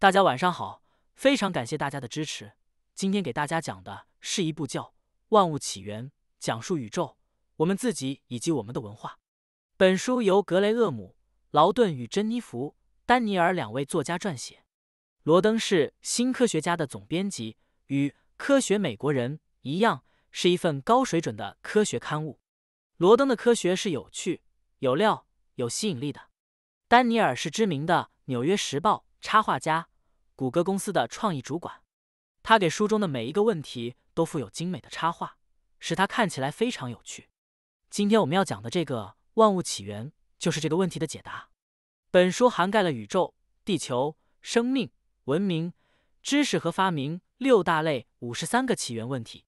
大家晚上好，非常感谢大家的支持。今天给大家讲的是一部叫《万物起源》，讲述宇宙、我们自己以及我们的文化。本书由格雷厄姆·劳顿与珍妮弗·丹尼尔两位作家撰写。罗登是《新科学家》的总编辑，与《科学美国人》一样，是一份高水准的科学刊物。罗登的科学是有趣、有料、有吸引力的。丹尼尔是知名的《纽约时报》。插画家，谷歌公司的创意主管，他给书中的每一个问题都附有精美的插画，使它看起来非常有趣。今天我们要讲的这个万物起源，就是这个问题的解答。本书涵盖了宇宙、地球、生命、文明、知识和发明六大类五十三个起源问题。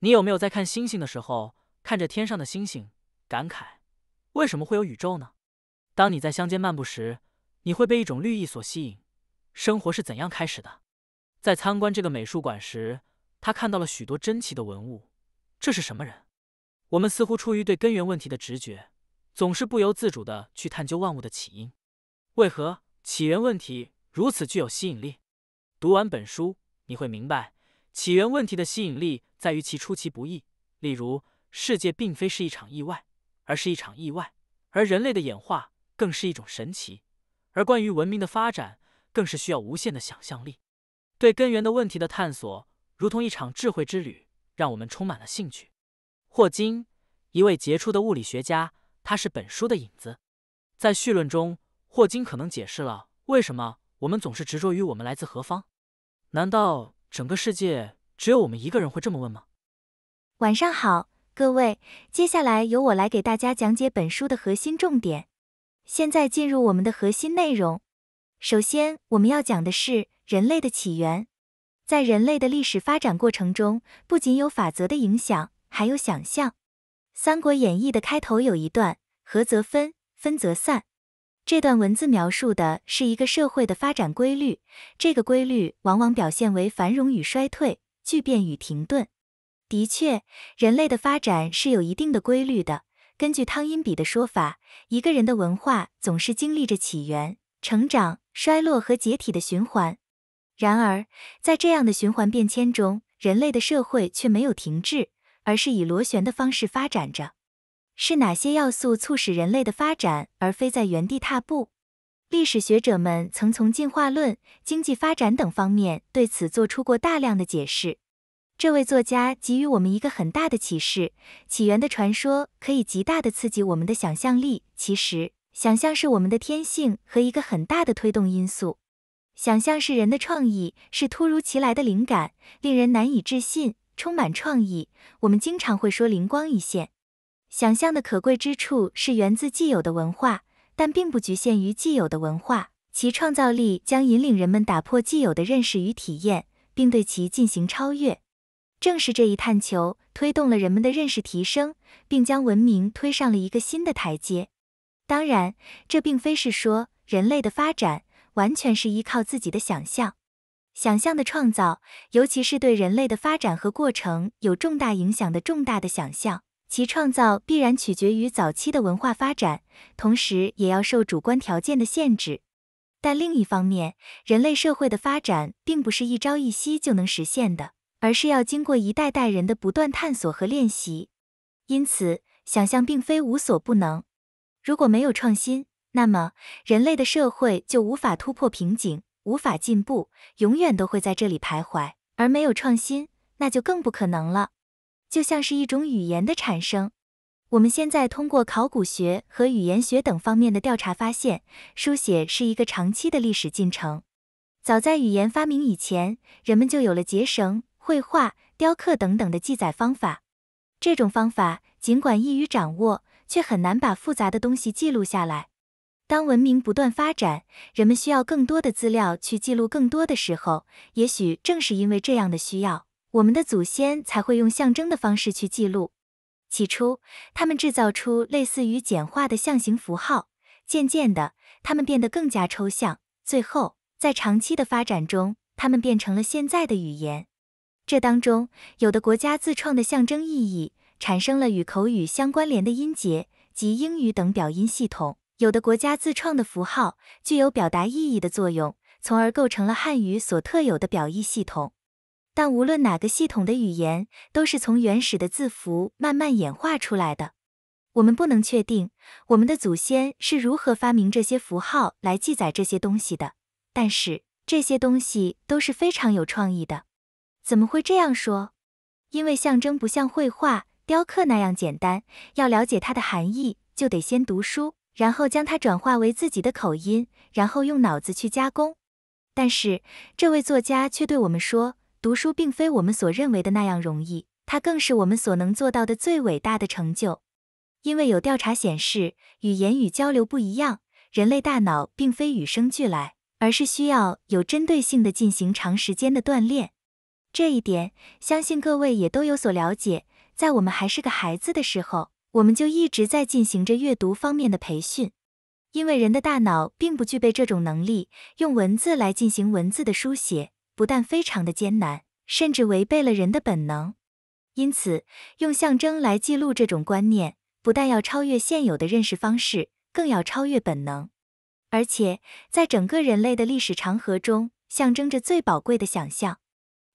你有没有在看星星的时候，看着天上的星星，感慨为什么会有宇宙呢？当你在乡间漫步时。你会被一种绿意所吸引。生活是怎样开始的？在参观这个美术馆时，他看到了许多珍奇的文物。这是什么人？我们似乎出于对根源问题的直觉，总是不由自主地去探究万物的起因。为何起源问题如此具有吸引力？读完本书，你会明白起源问题的吸引力在于其出其不意。例如，世界并非是一场意外，而是一场意外；而人类的演化更是一种神奇。而关于文明的发展，更是需要无限的想象力。对根源的问题的探索，如同一场智慧之旅，让我们充满了兴趣。霍金，一位杰出的物理学家，他是本书的影子。在序论中，霍金可能解释了为什么我们总是执着于我们来自何方。难道整个世界只有我们一个人会这么问吗？晚上好，各位，接下来由我来给大家讲解本书的核心重点。现在进入我们的核心内容。首先，我们要讲的是人类的起源。在人类的历史发展过程中，不仅有法则的影响，还有想象。《三国演义》的开头有一段“合则分，分则散”，这段文字描述的是一个社会的发展规律。这个规律往往表现为繁荣与衰退、巨变与停顿。的确，人类的发展是有一定的规律的。根据汤因比的说法，一个人的文化总是经历着起源、成长、衰落和解体的循环。然而，在这样的循环变迁中，人类的社会却没有停滞，而是以螺旋的方式发展着。是哪些要素促使人类的发展，而非在原地踏步？历史学者们曾从进化论、经济发展等方面对此做出过大量的解释。这位作家给予我们一个很大的启示：起源的传说可以极大的刺激我们的想象力。其实，想象是我们的天性和一个很大的推动因素。想象是人的创意，是突如其来的灵感，令人难以置信，充满创意。我们经常会说“灵光一现”。想象的可贵之处是源自既有的文化，但并不局限于既有的文化。其创造力将引领人们打破既有的认识与体验，并对其进行超越。正是这一探求推动了人们的认识提升，并将文明推上了一个新的台阶。当然，这并非是说人类的发展完全是依靠自己的想象。想象的创造，尤其是对人类的发展和过程有重大影响的重大的想象，其创造必然取决于早期的文化发展，同时也要受主观条件的限制。但另一方面，人类社会的发展并不是一朝一夕就能实现的。而是要经过一代代人的不断探索和练习，因此想象并非无所不能。如果没有创新，那么人类的社会就无法突破瓶颈，无法进步，永远都会在这里徘徊。而没有创新，那就更不可能了。就像是一种语言的产生，我们现在通过考古学和语言学等方面的调查发现，书写是一个长期的历史进程。早在语言发明以前，人们就有了结绳。绘画、雕刻等等的记载方法，这种方法尽管易于掌握，却很难把复杂的东西记录下来。当文明不断发展，人们需要更多的资料去记录更多的时候，也许正是因为这样的需要，我们的祖先才会用象征的方式去记录。起初，他们制造出类似于简化的象形符号，渐渐的，他们变得更加抽象，最后，在长期的发展中，他们变成了现在的语言。这当中，有的国家自创的象征意义产生了与口语相关联的音节及英语等表音系统；有的国家自创的符号具有表达意义的作用，从而构成了汉语所特有的表意系统。但无论哪个系统的语言，都是从原始的字符慢慢演化出来的。我们不能确定我们的祖先是如何发明这些符号来记载这些东西的，但是这些东西都是非常有创意的。怎么会这样说？因为象征不像绘画、雕刻那样简单，要了解它的含义，就得先读书，然后将它转化为自己的口音，然后用脑子去加工。但是这位作家却对我们说，读书并非我们所认为的那样容易，它更是我们所能做到的最伟大的成就。因为有调查显示，与言语交流不一样，人类大脑并非与生俱来，而是需要有针对性的进行长时间的锻炼。这一点，相信各位也都有所了解。在我们还是个孩子的时候，我们就一直在进行着阅读方面的培训。因为人的大脑并不具备这种能力，用文字来进行文字的书写，不但非常的艰难，甚至违背了人的本能。因此，用象征来记录这种观念，不但要超越现有的认识方式，更要超越本能。而且，在整个人类的历史长河中，象征着最宝贵的想象。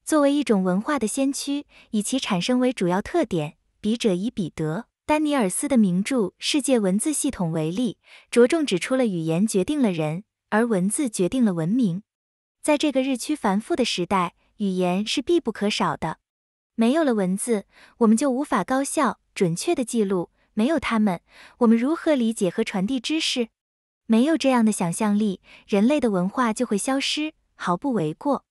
作为一种文化的先驱，以其产生为主要特点，笔者以彼得·丹尼尔斯的名著《世界文字系统》为例，着重指出了语言决定了人，而文字决定了文明。在这个日趋繁复的时代，语言是必不可少的。没有了文字，我们就无法高效、准确的记录；没有他们，我们如何理解和传递知识？没有这样的想象力，人类的文化就会消失，毫不为过。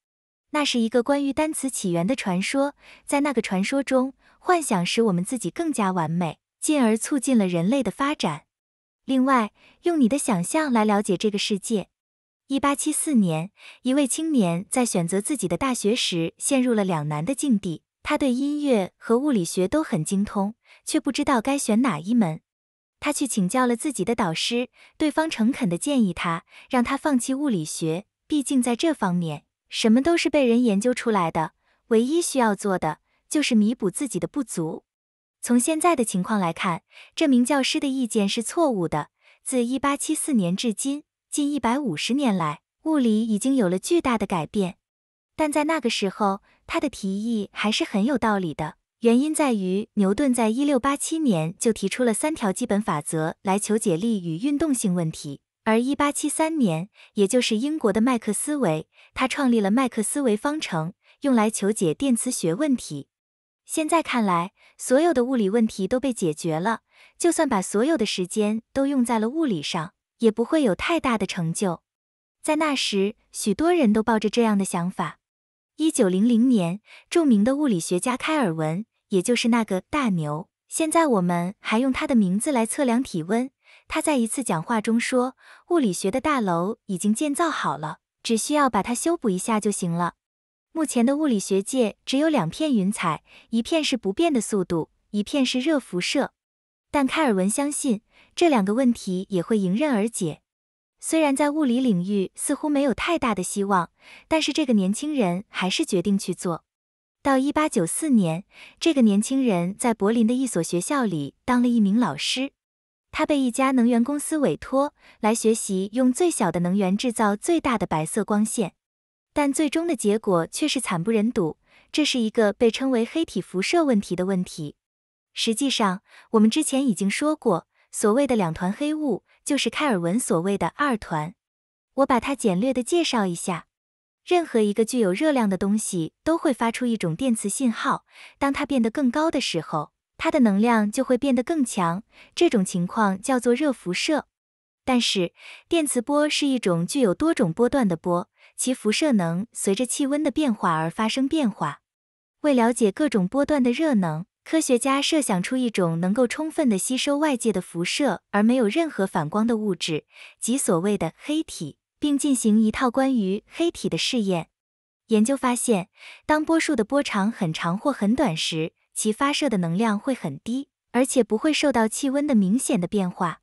那是一个关于单词起源的传说，在那个传说中，幻想使我们自己更加完美，进而促进了人类的发展。另外，用你的想象来了解这个世界。一八七四年，一位青年在选择自己的大学时陷入了两难的境地。他对音乐和物理学都很精通，却不知道该选哪一门。他去请教了自己的导师，对方诚恳地建议他，让他放弃物理学，毕竟在这方面。什么都是被人研究出来的，唯一需要做的就是弥补自己的不足。从现在的情况来看，这名教师的意见是错误的。自1874年至今，近150年来，物理已经有了巨大的改变。但在那个时候，他的提议还是很有道理的。原因在于，牛顿在1687年就提出了三条基本法则来求解力与运动性问题。而一八七三年，也就是英国的麦克斯韦，他创立了麦克斯韦方程，用来求解电磁学问题。现在看来，所有的物理问题都被解决了，就算把所有的时间都用在了物理上，也不会有太大的成就。在那时，许多人都抱着这样的想法。一九零零年，著名的物理学家开尔文，也就是那个大牛，现在我们还用他的名字来测量体温。他在一次讲话中说：“物理学的大楼已经建造好了，只需要把它修补一下就行了。目前的物理学界只有两片云彩，一片是不变的速度，一片是热辐射。但开尔文相信这两个问题也会迎刃而解。虽然在物理领域似乎没有太大的希望，但是这个年轻人还是决定去做。到1894年，这个年轻人在柏林的一所学校里当了一名老师。”他被一家能源公司委托来学习用最小的能源制造最大的白色光线，但最终的结果却是惨不忍睹。这是一个被称为黑体辐射问题的问题。实际上，我们之前已经说过，所谓的两团黑雾就是开尔文所谓的二团。我把它简略地介绍一下：任何一个具有热量的东西都会发出一种电磁信号，当它变得更高的时候。它的能量就会变得更强，这种情况叫做热辐射。但是，电磁波是一种具有多种波段的波，其辐射能随着气温的变化而发生变化。为了解各种波段的热能，科学家设想出一种能够充分的吸收外界的辐射而没有任何反光的物质，即所谓的黑体，并进行一套关于黑体的试验。研究发现，当波束的波长很长或很短时，其发射的能量会很低，而且不会受到气温的明显的变化。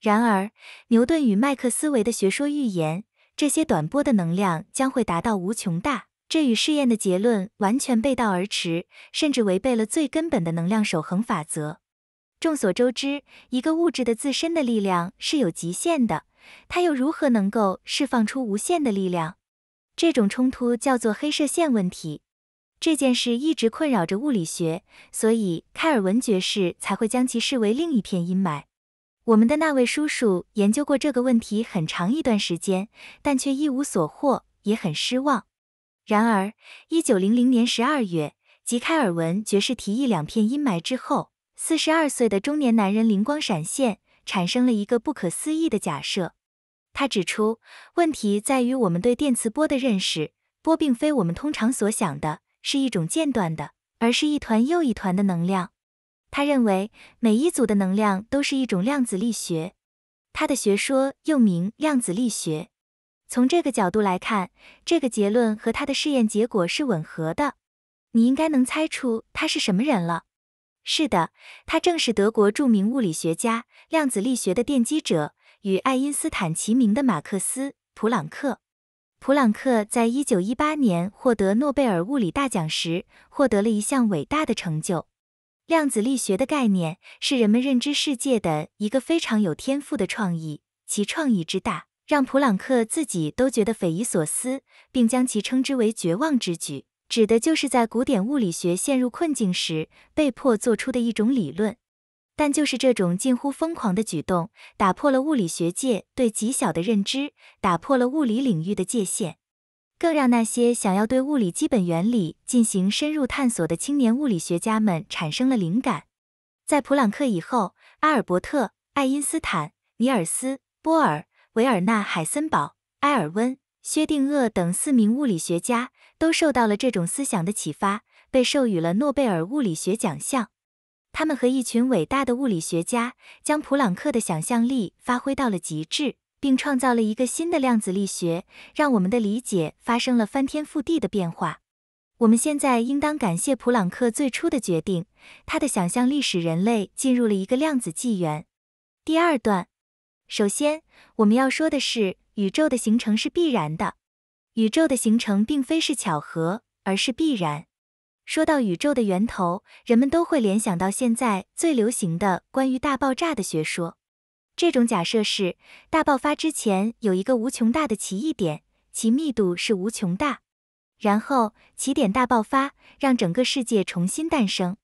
然而，牛顿与麦克斯韦的学说预言，这些短波的能量将会达到无穷大，这与试验的结论完全背道而驰，甚至违背了最根本的能量守恒法则。众所周知，一个物质的自身的力量是有极限的，它又如何能够释放出无限的力量？这种冲突叫做黑射线问题。这件事一直困扰着物理学，所以开尔文爵士才会将其视为另一片阴霾。我们的那位叔叔研究过这个问题很长一段时间，但却一无所获，也很失望。然而，一九零零年十二月，即开尔文爵士提议两片阴霾之后，四十二岁的中年男人灵光闪现，产生了一个不可思议的假设。他指出，问题在于我们对电磁波的认识，波并非我们通常所想的。是一种间断的，而是一团又一团的能量。他认为每一组的能量都是一种量子力学。他的学说又名量子力学。从这个角度来看，这个结论和他的试验结果是吻合的。你应该能猜出他是什么人了。是的，他正是德国著名物理学家，量子力学的奠基者，与爱因斯坦齐名的马克思·普朗克。普朗克在一九一八年获得诺贝尔物理大奖时，获得了一项伟大的成就。量子力学的概念是人们认知世界的一个非常有天赋的创意，其创意之大，让普朗克自己都觉得匪夷所思，并将其称之为“绝望之举”，指的就是在古典物理学陷入困境时被迫做出的一种理论。但就是这种近乎疯狂的举动，打破了物理学界对极小的认知，打破了物理领域的界限，更让那些想要对物理基本原理进行深入探索的青年物理学家们产生了灵感。在普朗克以后，阿尔伯特·爱因斯坦、尼尔斯·波尔、维尔纳·海森堡、埃尔温·薛定谔等四名物理学家都受到了这种思想的启发，被授予了诺贝尔物理学奖项。他们和一群伟大的物理学家将普朗克的想象力发挥到了极致，并创造了一个新的量子力学，让我们的理解发生了翻天覆地的变化。我们现在应当感谢普朗克最初的决定，他的想象力使人类进入了一个量子纪元。第二段，首先我们要说的是，宇宙的形成是必然的，宇宙的形成并非是巧合，而是必然。说到宇宙的源头，人们都会联想到现在最流行的关于大爆炸的学说。这种假设是，大爆发之前有一个无穷大的奇异点，其密度是无穷大，然后奇点大爆发让整个世界重新诞生。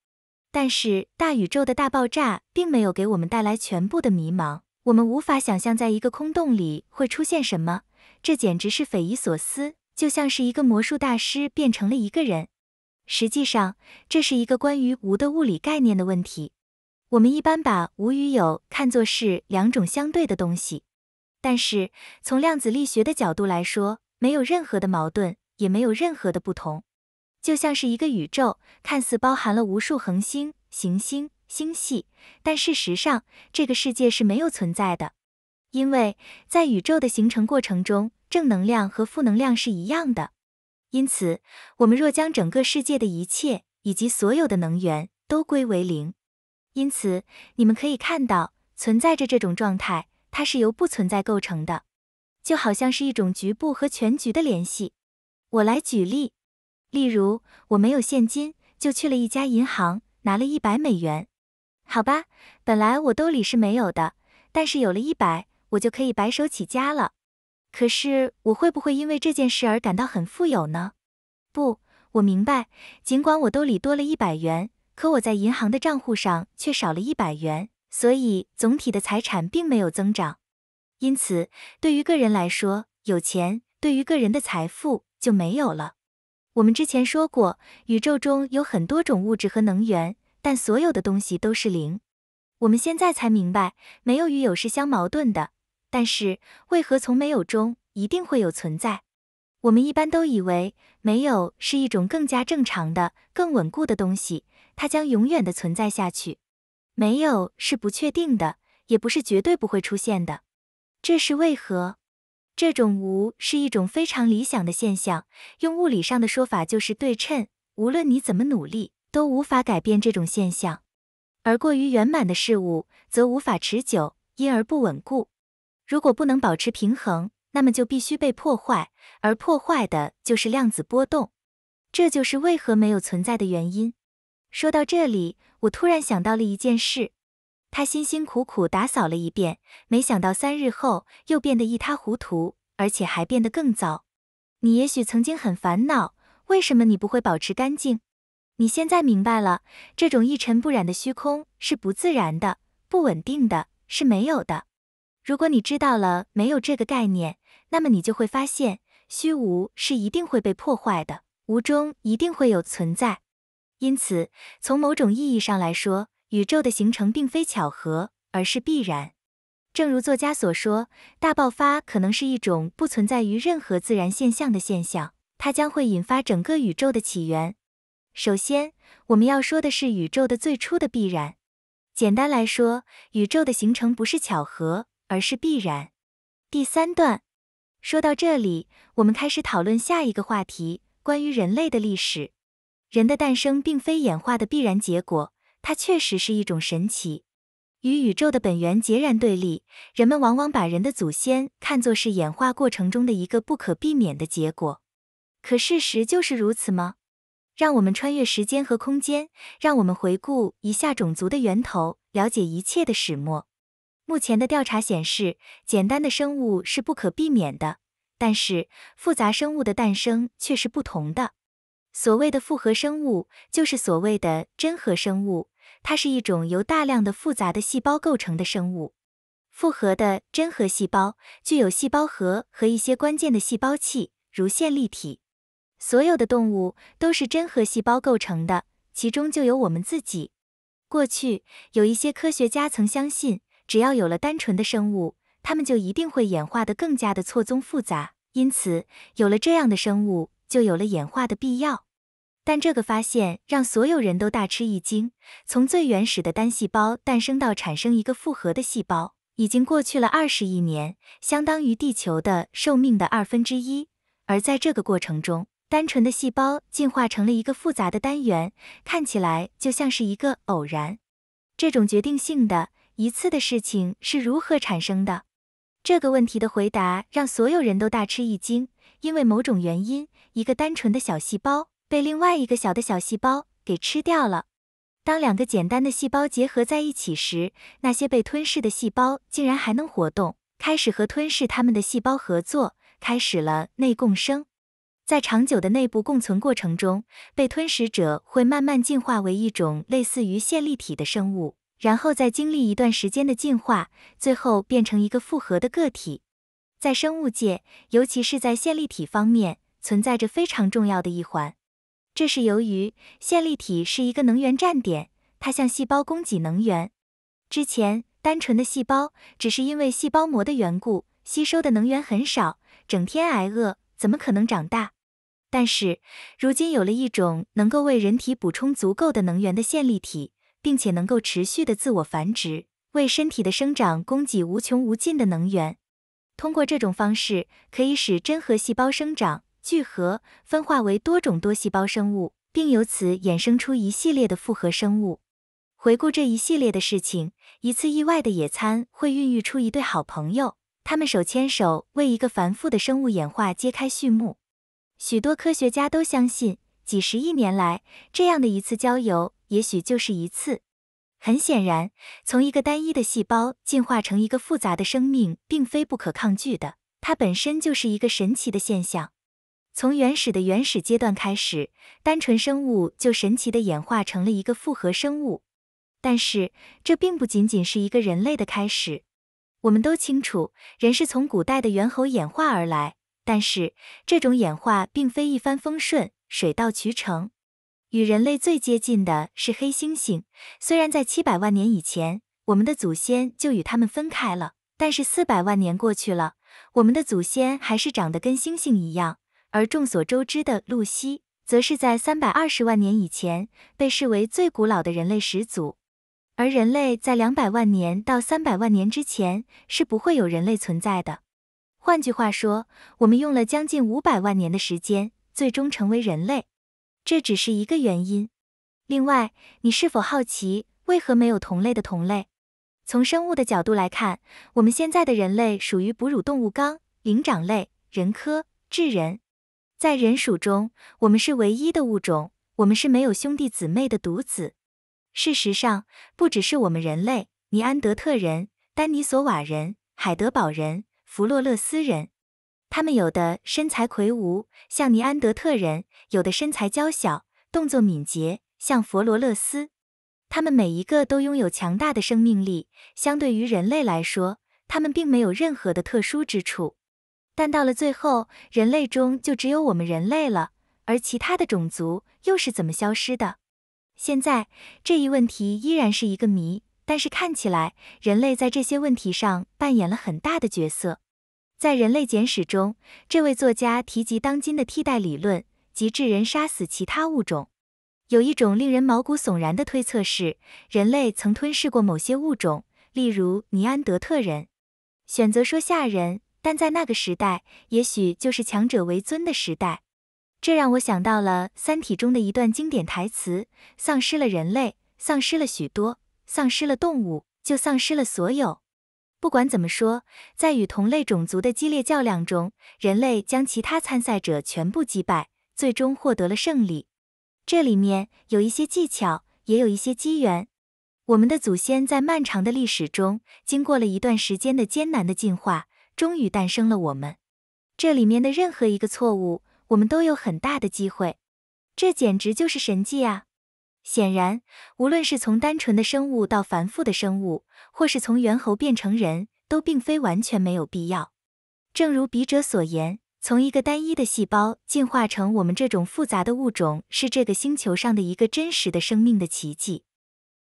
但是大宇宙的大爆炸并没有给我们带来全部的迷茫，我们无法想象在一个空洞里会出现什么，这简直是匪夷所思，就像是一个魔术大师变成了一个人。实际上，这是一个关于无的物理概念的问题。我们一般把无与有看作是两种相对的东西，但是从量子力学的角度来说，没有任何的矛盾，也没有任何的不同。就像是一个宇宙，看似包含了无数恒星、行星、星系，但事实上，这个世界是没有存在的，因为在宇宙的形成过程中，正能量和负能量是一样的。因此，我们若将整个世界的一切以及所有的能源都归为零，因此你们可以看到存在着这种状态，它是由不存在构成的，就好像是一种局部和全局的联系。我来举例，例如我没有现金，就去了一家银行拿了一百美元，好吧，本来我兜里是没有的，但是有了一百，我就可以白手起家了。可是我会不会因为这件事而感到很富有呢？不，我明白，尽管我兜里多了一百元，可我在银行的账户上却少了一百元，所以总体的财产并没有增长。因此，对于个人来说，有钱对于个人的财富就没有了。我们之前说过，宇宙中有很多种物质和能源，但所有的东西都是零。我们现在才明白，没有与有是相矛盾的。但是，为何从没有中一定会有存在？我们一般都以为没有是一种更加正常的、更稳固的东西，它将永远的存在下去。没有是不确定的，也不是绝对不会出现的。这是为何？这种无是一种非常理想的现象，用物理上的说法就是对称。无论你怎么努力，都无法改变这种现象。而过于圆满的事物则无法持久，因而不稳固。如果不能保持平衡，那么就必须被破坏，而破坏的就是量子波动。这就是为何没有存在的原因。说到这里，我突然想到了一件事。他辛辛苦苦打扫了一遍，没想到三日后又变得一塌糊涂，而且还变得更糟。你也许曾经很烦恼，为什么你不会保持干净？你现在明白了，这种一尘不染的虚空是不自然的、不稳定的，是没有的。如果你知道了没有这个概念，那么你就会发现虚无是一定会被破坏的，无中一定会有存在。因此，从某种意义上来说，宇宙的形成并非巧合，而是必然。正如作家所说，大爆发可能是一种不存在于任何自然现象的现象，它将会引发整个宇宙的起源。首先，我们要说的是宇宙的最初的必然。简单来说，宇宙的形成不是巧合。而是必然。第三段，说到这里，我们开始讨论下一个话题，关于人类的历史。人的诞生并非演化的必然结果，它确实是一种神奇，与宇宙的本源截然对立。人们往往把人的祖先看作是演化过程中的一个不可避免的结果，可事实就是如此吗？让我们穿越时间和空间，让我们回顾一下种族的源头，了解一切的始末。目前的调查显示，简单的生物是不可避免的，但是复杂生物的诞生却是不同的。所谓的复合生物，就是所谓的真核生物，它是一种由大量的复杂的细胞构成的生物。复合的真核细胞具有细胞核和一些关键的细胞器，如线粒体。所有的动物都是真核细胞构成的，其中就有我们自己。过去有一些科学家曾相信。只要有了单纯的生物，它们就一定会演化的更加的错综复杂。因此，有了这样的生物，就有了演化的必要。但这个发现让所有人都大吃一惊：从最原始的单细胞诞生到产生一个复合的细胞，已经过去了二十亿年，相当于地球的寿命的二分之一。而在这个过程中，单纯的细胞进化成了一个复杂的单元，看起来就像是一个偶然。这种决定性的。一次的事情是如何产生的？这个问题的回答让所有人都大吃一惊，因为某种原因，一个单纯的小细胞被另外一个小的小细胞给吃掉了。当两个简单的细胞结合在一起时，那些被吞噬的细胞竟然还能活动，开始和吞噬它们的细胞合作，开始了内共生。在长久的内部共存过程中，被吞噬者会慢慢进化为一种类似于线粒体的生物。然后再经历一段时间的进化，最后变成一个复合的个体。在生物界，尤其是在线粒体方面，存在着非常重要的一环。这是由于线粒体是一个能源站点，它向细胞供给能源。之前单纯的细胞只是因为细胞膜的缘故，吸收的能源很少，整天挨饿，怎么可能长大？但是如今有了一种能够为人体补充足够的能源的线粒体。并且能够持续的自我繁殖，为身体的生长供给无穷无尽的能源。通过这种方式，可以使真核细胞生长、聚合、分化为多种多细胞生物，并由此衍生出一系列的复合生物。回顾这一系列的事情，一次意外的野餐会孕育出一对好朋友，他们手牵手为一个繁复的生物演化揭开序幕。许多科学家都相信。几十亿年来，这样的一次郊游也许就是一次。很显然，从一个单一的细胞进化成一个复杂的生命，并非不可抗拒的，它本身就是一个神奇的现象。从原始的原始阶段开始，单纯生物就神奇的演化成了一个复合生物。但是，这并不仅仅是一个人类的开始。我们都清楚，人是从古代的猿猴演化而来，但是这种演化并非一帆风顺。水到渠成，与人类最接近的是黑猩猩。虽然在七百万年以前，我们的祖先就与它们分开了，但是四百万年过去了，我们的祖先还是长得跟猩猩一样。而众所周知的露西，则是在三百二十万年以前被视为最古老的人类始祖。而人类在两百万年到三百万年之前是不会有人类存在的。换句话说，我们用了将近五百万年的时间。最终成为人类，这只是一个原因。另外，你是否好奇为何没有同类的同类？从生物的角度来看，我们现在的人类属于哺乳动物纲、灵长类、人科、智人。在人属中，我们是唯一的物种，我们是没有兄弟姊妹的独子。事实上，不只是我们人类，尼安德特人、丹尼索瓦人、海德堡人、弗洛勒斯人。他们有的身材魁梧，像尼安德特人；有的身材娇小，动作敏捷，像佛罗勒斯。他们每一个都拥有强大的生命力，相对于人类来说，他们并没有任何的特殊之处。但到了最后，人类中就只有我们人类了，而其他的种族又是怎么消失的？现在这一问题依然是一个谜。但是看起来，人类在这些问题上扮演了很大的角色。在人类简史中，这位作家提及当今的替代理论即智人杀死其他物种。有一种令人毛骨悚然的推测是，人类曾吞噬过某些物种，例如尼安德特人。选择说吓人，但在那个时代，也许就是强者为尊的时代。这让我想到了《三体》中的一段经典台词：丧失了人类，丧失了许多，丧失了动物，就丧失了所有。不管怎么说，在与同类种族的激烈较量中，人类将其他参赛者全部击败，最终获得了胜利。这里面有一些技巧，也有一些机缘。我们的祖先在漫长的历史中，经过了一段时间的艰难的进化，终于诞生了我们。这里面的任何一个错误，我们都有很大的机会。这简直就是神迹啊！显然，无论是从单纯的生物到繁复的生物，或是从猿猴变成人，都并非完全没有必要。正如笔者所言，从一个单一的细胞进化成我们这种复杂的物种，是这个星球上的一个真实的生命的奇迹。